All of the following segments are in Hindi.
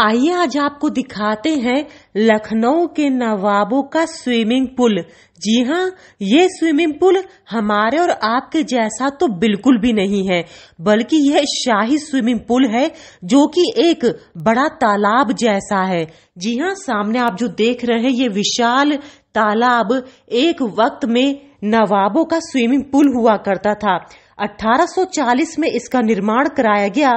आइए आज आपको दिखाते हैं लखनऊ के नवाबों का स्विमिंग पूल जी हाँ ये स्विमिंग पूल हमारे और आपके जैसा तो बिल्कुल भी नहीं है बल्कि यह शाही स्विमिंग पूल है जो कि एक बड़ा तालाब जैसा है जी हाँ सामने आप जो देख रहे हैं ये विशाल तालाब एक वक्त में नवाबों का स्विमिंग पूल हुआ करता था 1840 में इसका निर्माण कराया गया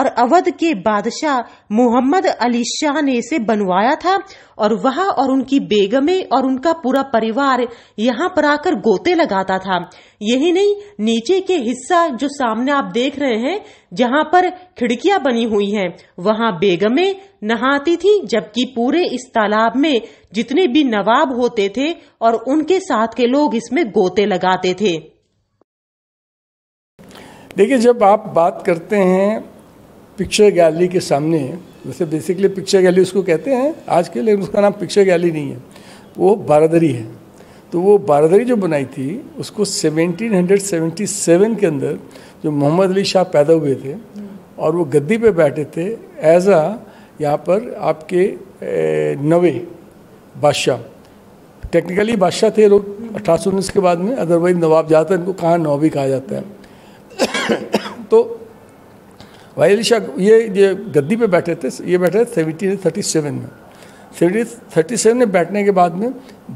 और अवध के बादशाह मोहम्मद अली शाह ने इसे बनवाया था और वह और उनकी बेगमे और उनका पूरा परिवार यहाँ पर आकर गोते लगाता था यही नहीं नीचे के हिस्सा जो सामने आप देख रहे हैं जहाँ पर खिड़कियां बनी हुई हैं वहाँ बेगमे नहाती थी जबकि पूरे इस तालाब में जितने भी नवाब होते थे और उनके साथ के लोग इसमें गोते लगाते थे देखिए जब आप बात करते हैं पिक्चर गैलरी के सामने वैसे बेसिकली पिक्चर गैलरी उसको कहते हैं आज के लेकिन उसका नाम पिक्चर गैलरी नहीं है वो बारादरी है तो वो बारादरी जो बनाई थी उसको 1777 के अंदर जो मोहम्मद अली शाह पैदा हुए थे और वो गद्दी पे बैठे थे एज आ यहाँ पर आपके नवे बादशाह टेक्निकली बादशाह थे लोग अठारह के बाद में अदरवाइज नवाब जाता है इनको कहाँ भी कहा जाता है तो वाई अली शाह ये ये गद्दी पे बैठे थे ये बैठे थे सेवनटीन थर्टी सेवन में सेवनटीन थर्टी सेवन में बैठने के बाद में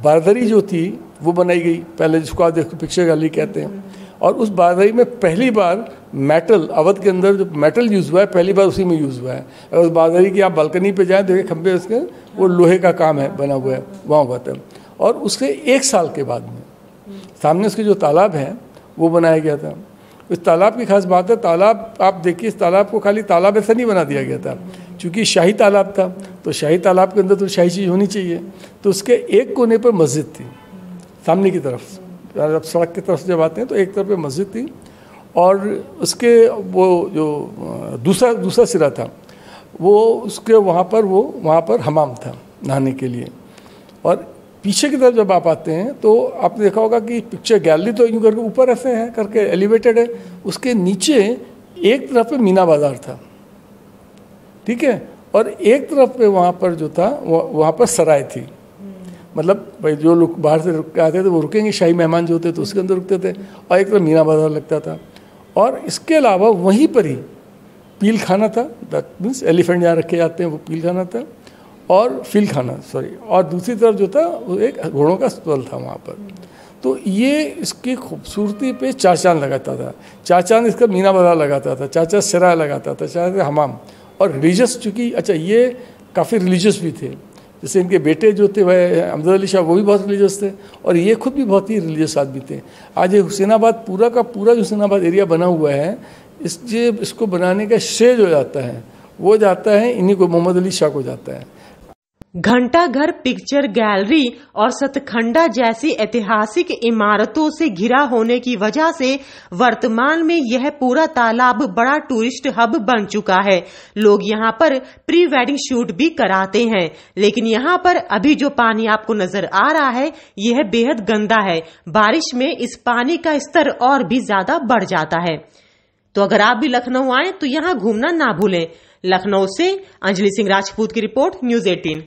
बारदरी जो थी वो बनाई गई पहले जिसको आप देखो पिक्चर गाली कहते हैं और उस बारदरी में पहली बार मेटल अवध के अंदर जो मेटल यूज़ हुआ है पहली बार उसी में यूज़ हुआ है अगर उस बारदरी की आप बालकनी पे जाएँ देखें खम्भे उसके वो लोहे का काम है बना हुआ है वहाँ हुआ था और उसके एक साल के बाद में सामने उसके जो तालाब है वो बनाया गया था उस तालाब की खास बात है तालाब आप देखिए इस तालाब को खाली तालाब ऐसा नहीं बना दिया गया था चूँकि शाही तालाब था तो शाही तालाब के अंदर तो शाही चीज़ होनी चाहिए तो उसके एक कोने पर मस्जिद थी सामने की तरफ आप सड़क की तरफ जब आते हैं तो एक तरफ पे मस्जिद थी और उसके वो जो दूसरा दूसरा सिरा था वो उसके वहाँ पर वो वहाँ पर हमाम था नहाने के लिए और पीछे की तरफ जब आप आते हैं तो आपने देखा होगा कि पिक्चर गैलरी तो यूँ करके ऊपर ऐसे हैं करके एलिवेटेड है उसके नीचे एक तरफ पे मीना बाज़ार था ठीक है और एक तरफ पे वहाँ पर जो था वहाँ पर सराय थी मतलब भाई जो लोग बाहर से रुक आते थे वो रुकेंगे शाही मेहमान जो होते थे तो उसके अंदर रुकते थे और एक तरफ मीना बाज़ार लगता था और इसके अलावा वहीं पर ही पील खाना था दैट मीन्स एलिफेंट जहाँ रखे जाते हैं वो पील खाना था और फील खाना सॉरी और दूसरी तरफ जो था वो एक घोड़ों का स्थल था वहाँ पर तो ये इसकी खूबसूरती पे चार चांद लगाता था चार चांद इसका मीना बाजार लगाता था चाचा सराय लगाता था चाचा हमाम और रिलीजस चूँकि अच्छा ये काफ़ी रिलीजियस भी थे जैसे इनके बेटे जो थे वह अमजद अली शाह वो भी बहुत रिलीजियस थे और ये खुद भी बहुत ही रिलीजियस आदमी थे आज ये हुसैनाबाद पूरा का पूरा जो हुसैनाबाद एरिया बना हुआ है इस जे इसको बनाने का श्रेय जो जाता है वो जाता है इन्हीं को मोहम्मद अली शाह को जाता है घंटा घर पिक्चर गैलरी और सतखंडा जैसी ऐतिहासिक इमारतों से घिरा होने की वजह से वर्तमान में यह पूरा तालाब बड़ा टूरिस्ट हब बन चुका है लोग यहाँ पर प्री वेडिंग शूट भी कराते हैं लेकिन यहाँ पर अभी जो पानी आपको नजर आ रहा है यह बेहद गंदा है बारिश में इस पानी का स्तर और भी ज्यादा बढ़ जाता है तो अगर आप भी लखनऊ आए तो यहाँ घूमना ना भूलें लखनऊ से अंजलि सिंह राजपूत की रिपोर्ट न्यूज एटीन